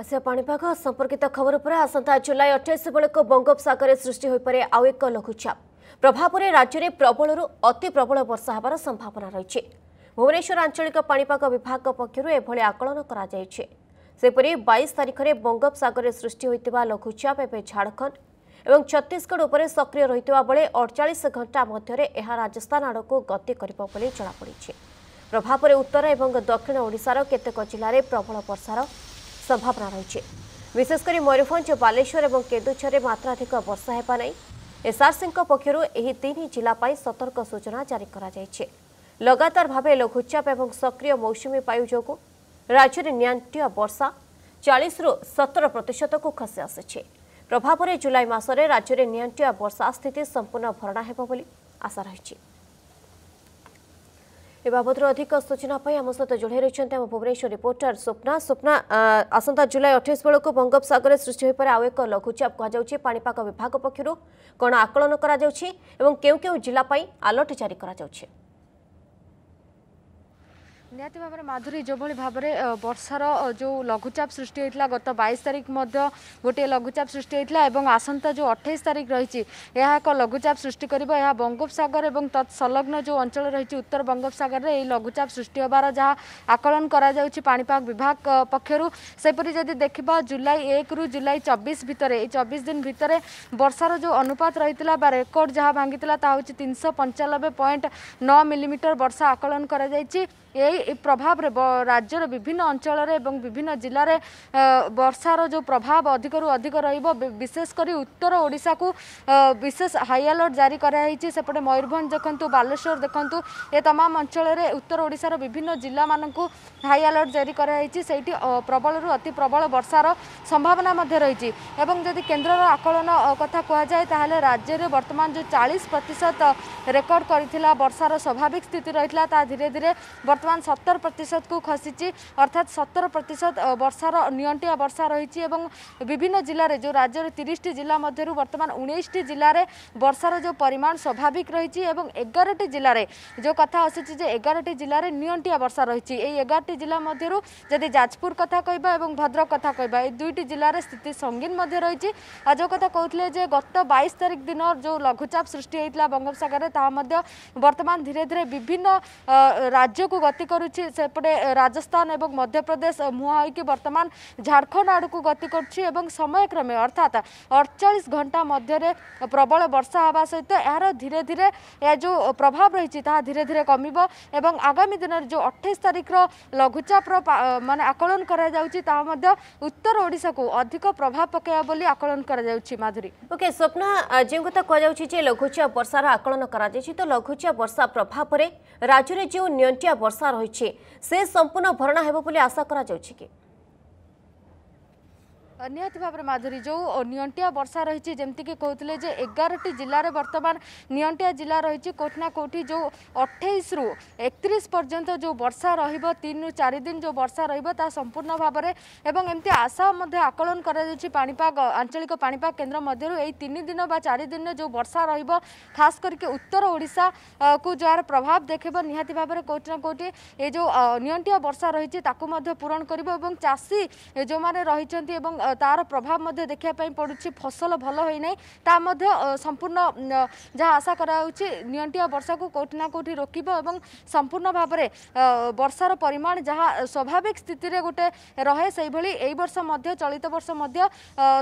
ଆସିବା ପାଣିପାଗ ସମ୍ପର୍କିତ ଖବର ଉପରେ ଆସନ୍ତା ଜୁଲାଇ ଅଠେଇଶ ବେଳକୁ ବଙ୍ଗୋପସାଗରରେ ସୃଷ୍ଟି ହୋଇପାରେ ଆଉ ଏକ ଲଘୁଚାପ ପ୍ରଭାବରେ ରାଜ୍ୟରେ ପ୍ରବଳରୁ ଅତି ପ୍ରବଳ ବର୍ଷା ହେବାର ସମ୍ଭାବନା ରହିଛି ଭୁବନେଶ୍ୱର ଆଞ୍ଚଳିକ ପାଣିପାଗ ବିଭାଗ ପକ୍ଷରୁ ଏଭଳି ଆକଳନ କରାଯାଇଛି ସେହିପରି ବାଇଶ ତାରିଖରେ ବଙ୍ଗୋପସାଗରରେ ସୃଷ୍ଟି ହୋଇଥିବା ଲଘୁଚାପ ଏବେ ଝାଡ଼ଖଣ୍ଡ ଏବଂ ଛତିଶଗଡ଼ ଉପରେ ସକ୍ରିୟ ରହିଥିବା ବେଳେ ଅଡ଼ଚାଳିଶ ଘଣ୍ଟା ମଧ୍ୟରେ ଏହା ରାଜସ୍ଥାନ ଆଡ଼କୁ ଗତି କରିବ ବୋଲି ଜଣାପଡ଼ିଛି ପ୍ରଭାବରେ ଉତ୍ତର ଏବଂ ଦକ୍ଷିଣ ଓଡ଼ିଶାର କେତେକ ଜିଲ୍ଲାରେ ପ୍ରବଳ ବର୍ଷାର ସମ୍ଭାବନା ରହିଛି ବିଶେଷ କରି ମୟୂରଭଞ୍ଜ ବାଲେଶ୍ୱର ଏବଂ କେନ୍ଦୁଝରରେ ମାତ୍ରାଧିକ ବର୍ଷା ହେବା ନେଇ ଏସ୍ଆର୍ସିଙ୍କ ପକ୍ଷରୁ ଏହି ତିନି ଜିଲ୍ଲା ପାଇଁ ସତର୍କ ସୂଚନା ଜାରି କରାଯାଇଛି ଲଗାତାର ଭାବେ ଲଘୁଚାପ ଏବଂ ସକ୍ରିୟ ମୌସୁମୀ ବାୟୁ ଯୋଗୁଁ ରାଜ୍ୟରେ ନିଆଣ୍ଟିଆ ବର୍ଷା ଚାଳିଶରୁ ସତର ପ୍ରତିଶତକୁ ଖସି ଆସିଛି ପ୍ରଭାବରେ ଜୁଲାଇ ମାସରେ ରାଜ୍ୟରେ ନିଆଣ୍ଟିଆ ବର୍ଷା ସ୍ଥିତି ସମ୍ପୂର୍ଣ୍ଣ ଭରଣା ହେବ ବୋଲି ଆଶା ରହିଛି এ বাবদর অধিক সূচনা আম সহ যোড়াই রয়েছেন আম ভুবনেশ্বর রিপোর্টর স্বপ্না স্বপ্না আসন্তা জুলাই অঠাইশ বেড়ে বঙ্গোপসাগরে সৃষ্টি হয়ে পড়ে আউ এক লঘুচাপ কুযাচ্ছে পাপাগ বিভাগ পক্ষ কোণ আকলন করা এবং কেউ কেউ জেলা আলর্ট জারি করা যাচ্ছে ନିହାତି ଭାବରେ ମାଧୁରୀ ଯେଉଁଭଳି ଭାବରେ ବର୍ଷାର ଯେଉଁ ଲଘୁଚାପ ସୃଷ୍ଟି ହୋଇଥିଲା ଗତ ବାଇଶ ତାରିଖ ମଧ୍ୟ ଗୋଟିଏ ଲଘୁଚାପ ସୃଷ୍ଟି ହୋଇଥିଲା ଏବଂ ଆସନ୍ତା ଯେଉଁ ଅଠେଇଶ ତାରିଖ ରହିଛି ଏହା ଏକ ଲଘୁଚାପ ସୃଷ୍ଟି କରିବ ଏହା ବଙ୍ଗୋପସାଗର ଏବଂ ତତ୍ସଂଲଗ୍ନ ଯେଉଁ ଅଞ୍ଚଳ ରହିଛି ଉତ୍ତର ବଙ୍ଗୋପସାଗରରେ ଏହି ଲଘୁଚାପ ସୃଷ୍ଟି ହେବାର ଯାହା ଆକଳନ କରାଯାଉଛି ପାଣିପାଗ ବିଭାଗ ପକ୍ଷରୁ ସେପରି ଯଦି ଦେଖିବା ଜୁଲାଇ ଏକରୁ ଜୁଲାଇ ଚବିଶ ଭିତରେ ଏହି ଚବିଶ ଦିନ ଭିତରେ ବର୍ଷାର ଯେଉଁ ଅନୁପାତ ରହିଥିଲା ବା ରେକର୍ଡ଼ ଯାହା ଭାଙ୍ଗିଥିଲା ତାହା ହେଉଛି ତିନିଶହ ପଞ୍ଚାନବେ ପଏଣ୍ଟ ନଅ ମିଲିମିଟର ବର୍ଷା ଆକଳନ କରାଯାଇଛି ଏଇ এই প্রভাবরে রাজ্যর বিভিন্ন অঞ্চলরে এবং বিভিন্ন জেলার বর্ষার যে প্রভাব অধিকর অধিক রহব বিশেষ করে উত্তর ওড়শা বিশেষ হাই আলর্ট জারি করা হয়েছে সেপটে ময়ূরভঞ্জ দেখুন বালেশ্বর দেখুন এ তমাম অঞ্চলের উত্তর ওড়শার বিভিন্ন জেলা মানুষ হাই আলর্ট জারি করা হয়েছে সেইটি প্রবলর অতি প্রবল বর্ষার সম্ভাবনা মধ্যে রয়েছে এবং যদি কেন্দ্রর আকলন কথা কুহযায় তাহলে রাজ্যের বর্তমান যে চাশ প্রত রেকর্ড করে বর্ষার স্বাভাবিক স্থিতি রয়েছে তা ধীরে ধীরে বর্তমান सतर प्रतिशत को खसीची अर्थात सतर प्रतिशत वर्षार निंटिया वर्षा रही विभिन्न जिले जो राज्य তিরিশটি জেলা মধ্যে বর্তমান উনিশটি জেলার বর্ষার যে পরিমাণ স্বাভাবিক রয়েছে এবং এগারোটি জেলার যে কথা আসুচি যে এগারোটি জেলার নিয়ন্টিয়া বর্ষা রয়েছে এই এগারোটি জেলা মধ্যে যদি যাজপুর কথা কহবা এবং ভদ্রক কথা কহবা এই দুইটি জেলার স্থিতি সঙ্গীন মধ্যে রয়েছে আর যে কথা কৌলে যে গত বাইশ তারিখ দিন যে লঘুচাপ সৃষ্টি হয়েছিল বঙ্গোপসাগরে তাহা মধ্যে বর্তমান ধীরে ধীরে বিভিন্ন রাজ্যকু গতি করু କରୁଛି ସେପଟେ ରାଜସ୍ଥାନ ଏବଂ ମଧ୍ୟପ୍ରଦେଶ ମୁହାଁ ହୋଇକି ବର୍ତ୍ତମାନ ଝାଡ଼ଖଣ୍ଡ ଆଡ଼କୁ ଗତି କରୁଛି ଏବଂ ସମୟକ୍ରମେ ଅର୍ଥାତ୍ ଅଡ଼ଚାଳିଶ ଘଣ୍ଟା ମଧ୍ୟରେ ପ୍ରବଳ ବର୍ଷା ହେବା ସହିତ ଏହାର ଧୀରେ ଧୀରେ ଏ ଯେଉଁ ପ୍ରଭାବ ରହିଛି ତାହା ଧୀରେ ଧୀରେ କମିବ ଏବଂ ଆଗାମୀ ଦିନରେ ଯେଉଁ ଅଠେଇଶ ତାରିଖର ଲଘୁଚାପର ମାନେ ଆକଳନ କରାଯାଉଛି ତାହା ମଧ୍ୟ ଉତ୍ତର ଓଡ଼ିଶାକୁ ଅଧିକ ପ୍ରଭାବ ପକାଇବା ବୋଲି ଆକଳନ କରାଯାଉଛି ମାଧୁରୀ ଓକେ ସ୍ୱପ୍ନା ଯେଉଁ କଥା କୁହାଯାଉଛି ଯେ ଲଘୁଚାପ ବର୍ଷାର ଆକଳନ କରାଯାଇଛି ତ ଲଘୁଚାପ ବର୍ଷା ପ୍ରଭାବରେ ରାଜ୍ୟରେ ଯେଉଁ ନିଅଣ୍ଟିଆ ବର୍ଷା ରହିଛି ହୋଇଛି ସେ ସମ୍ପୂର୍ଣ୍ଣ ଭରଣା ହେବ ବୋଲି ଆଶା କରାଯାଉଛି କି ନିହାତି ଭାବରେ ମାଧୁରୀ ଯେଉଁ ନିଅଣ୍ଟିଆ ବର୍ଷା ରହିଛି ଯେମିତିକି କହୁଥିଲେ ଯେ ଏଗାରଟି ଜିଲ୍ଲାରେ ବର୍ତ୍ତମାନ ନିଅଣ୍ଟିଆ ଜିଲ୍ଲା ରହିଛି କେଉଁଠି ନା କେଉଁଠି ଯେଉଁ ଅଠେଇଶରୁ ଏକତିରିଶ ପର୍ଯ୍ୟନ୍ତ ଯେଉଁ ବର୍ଷା ରହିବ ତିନିରୁ ଚାରି ଦିନ ଯେଉଁ ବର୍ଷା ରହିବ ତାହା ସମ୍ପୂର୍ଣ୍ଣ ଭାବରେ ଏବଂ ଏମିତି ଆଶା ମଧ୍ୟ ଆକଳନ କରାଯାଉଛି ପାଣିପାଗ ଆଞ୍ଚଳିକ ପାଣିପାଗ କେନ୍ଦ୍ର ମଧ୍ୟରୁ ଏହି ତିନି ଦିନ ବା ଚାରି ଦିନରେ ଯେଉଁ ବର୍ଷା ରହିବ ଖାସ୍ କରିକି ଉତ୍ତର ଓଡ଼ିଶାକୁ ଯାହାର ପ୍ରଭାବ ଦେଖେଇବ ନିହାତି ଭାବରେ କେଉଁଠି ନା କେଉଁଠି ଏ ଯେଉଁ ନିଅଣ୍ଟିଆ ବର୍ଷା ରହିଛି ତାକୁ ମଧ୍ୟ ପୂରଣ କରିବ ଏବଂ ଚାଷୀ ଯେଉଁମାନେ ରହିଛନ୍ତି ଏବଂ তার প্রভাব মধ্যে দেখা পড়ুছি ফসল ভাল হয়ে না তা মধ্যে সম্পূর্ণ যা আশা করা হচ্ছে নিয়ন্টিয়া বর্ষাকে কোটি না কোটি রোকিব এবং সম্পূর্ণ ভাবে বর্ষার পরিমাণ যা স্বাভাবিক স্থিতিরে গোটে রহে সেইভাবে এই বর্ষ মধ্যে চলিত বর্ষ মধ্যে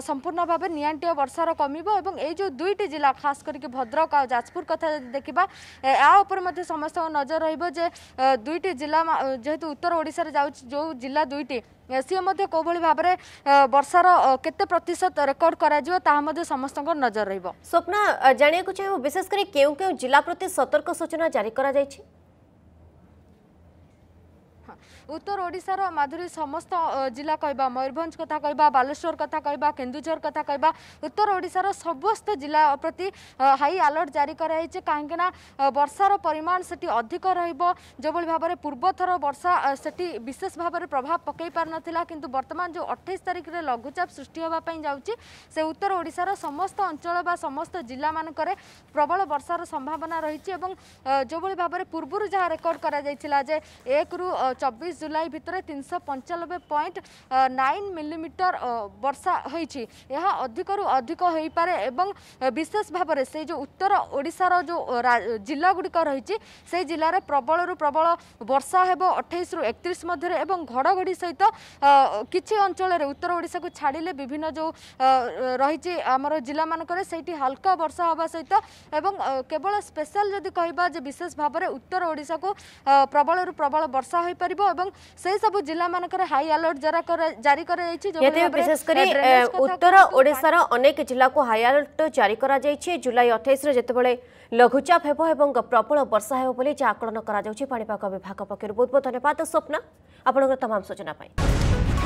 সম্পূর্ণ ভাবে নিয়ন্টিয়া বর্ষার কমিব এবং এই যে দুইটি জেলা খাস করি ভদ্রক আর যাজপুর কথা যদি দেখা ଏହା ଉପରେ ମଧ୍ୟ ସମସ୍ତଙ୍କ ନଜର ରହିବ ଯେ ଦୁଇଟି ଜିଲ୍ଲା ଯେହେତୁ ଉତ୍ତର ଓଡ଼ିଶାରେ ଯାଉଛି ଯେଉଁ ଜିଲ୍ଲା ଦୁଇଟି ସିଏ ମଧ୍ୟ କେଉଁଭଳି ଭାବରେ ବର୍ଷାର କେତେ ପ୍ରତିଶତ ରେକର୍ଡ କରାଯିବ ତାହା ମଧ୍ୟ ସମସ୍ତଙ୍କ ନଜର ରହିବ ସ୍ୱପ୍ନ ଜାଣିବାକୁ ଚାହିଁବ ବିଶେଷ କରି କେଉଁ କେଉଁ ଜିଲ୍ଲା ପ୍ରତି ସତର୍କ ସୂଚନା ଜାରି କରାଯାଇଛି ଉତ୍ତର ଓଡ଼ିଶାର ମାଧୁରୀ ସମସ୍ତ ଜିଲ୍ଲା କହିବା ମୟୂରଭଞ୍ଜ କଥା କହିବା ବାଲେଶ୍ୱର କଥା କହିବା କେନ୍ଦୁଝର କଥା କହିବା ଉତ୍ତର ଓଡ଼ିଶାର ସମସ୍ତ ଜିଲ୍ଲା ପ୍ରତି ହାଇ ଆଲର୍ଟ ଜାରି କରାଯାଇଛି କାହିଁକିନା ବର୍ଷାର ପରିମାଣ ସେଠି ଅଧିକ ରହିବ ଯେଭଳି ଭାବରେ ପୂର୍ବଥର ବର୍ଷା ସେଠି ବିଶେଷ ଭାବରେ ପ୍ରଭାବ ପକାଇ ପାରିନଥିଲା କିନ୍ତୁ ବର୍ତ୍ତମାନ ଯେଉଁ ଅଠେଇଶ ତାରିଖରେ ଲଘୁଚାପ ସୃଷ୍ଟି ହେବା ପାଇଁ ଯାଉଛି ସେ ଉତ୍ତର ଓଡ଼ିଶାର ସମସ୍ତ ଅଞ୍ଚଳ ବା ସମସ୍ତ ଜିଲ୍ଲାମାନଙ୍କରେ ପ୍ରବଳ ବର୍ଷାର ସମ୍ଭାବନା ରହିଛି ଏବଂ ଯେଉଁଭଳି ଭାବରେ ପୂର୍ବରୁ ଯାହା ରେକର୍ଡ କରାଯାଇଥିଲା ଯେ ଏକରୁ ଚବିଶ ଚବିଶ ଜୁଲାଇ ଭିତରେ ତିନିଶହ ପଞ୍ଚାନବେ ପଏଣ୍ଟ ନାଇନ ମିଲିମିଟର ବର୍ଷା ହୋଇଛି ଏହା ଅଧିକରୁ ଅଧିକ ହୋଇପାରେ ଏବଂ ବିଶେଷ ଭାବରେ ସେଇ ଯେଉଁ ଉତ୍ତର ଓଡ଼ିଶାର ଯେଉଁ ଜିଲ୍ଲା ଗୁଡ଼ିକ ରହିଛି ସେଇ ଜିଲ୍ଲାରେ ପ୍ରବଳରୁ ପ୍ରବଳ ବର୍ଷା ହେବ ଅଠେଇଶରୁ ଏକତିରିଶ ମଧ୍ୟରେ ଏବଂ ଘଡ଼ଘଡ଼ି ସହିତ କିଛି ଅଞ୍ଚଳରେ ଉତ୍ତର ଓଡ଼ିଶାକୁ ଛାଡ଼ିଲେ ବିଭିନ୍ନ ଯେଉଁ ରହିଛି ଆମର ଜିଲ୍ଲାମାନଙ୍କରେ ସେଇଠି ହାଲକା ବର୍ଷା ହେବା ସହିତ ଏବଂ କେବଳ ସ୍ପେଶାଲ ଯଦି କହିବା ଯେ ବିଶେଷ ଭାବରେ ଉତ୍ତର ଓଡ଼ିଶାକୁ ପ୍ରବଳରୁ ପ୍ରବଳ ବର୍ଷା ହୋଇପାରିବ ରହିବ ଏବଂ ସେହିସବୁ ଜିଲ୍ଲାମାନଙ୍କରେ ହାଇ ଆଲର୍ଟ ଜାରି କରାଯାଇଛି ବିଶେଷ କରି ଉତ୍ତର ଓଡ଼ିଶାର ଅନେକ ଜିଲ୍ଲାକୁ ହାଇ ଆଲର୍ଟ ଜାରି କରାଯାଇଛି ଜୁଲାଇ ଅଠେଇଶରେ ଯେତେବେଳେ ଲଘୁଚାପ ହେବ ଏବଂ ପ୍ରବଳ ବର୍ଷା ହେବ ବୋଲି ଯାହା ଆକଳନ କରାଯାଉଛି ପାଣିପାଗ ବିଭାଗ ପକ୍ଷରୁ ବହୁତ ବହୁତ ଧନ୍ୟବାଦ ସ୍ୱପ୍ନା ଆପଣଙ୍କର ତମାମ ସୂଚନା ପାଇଁ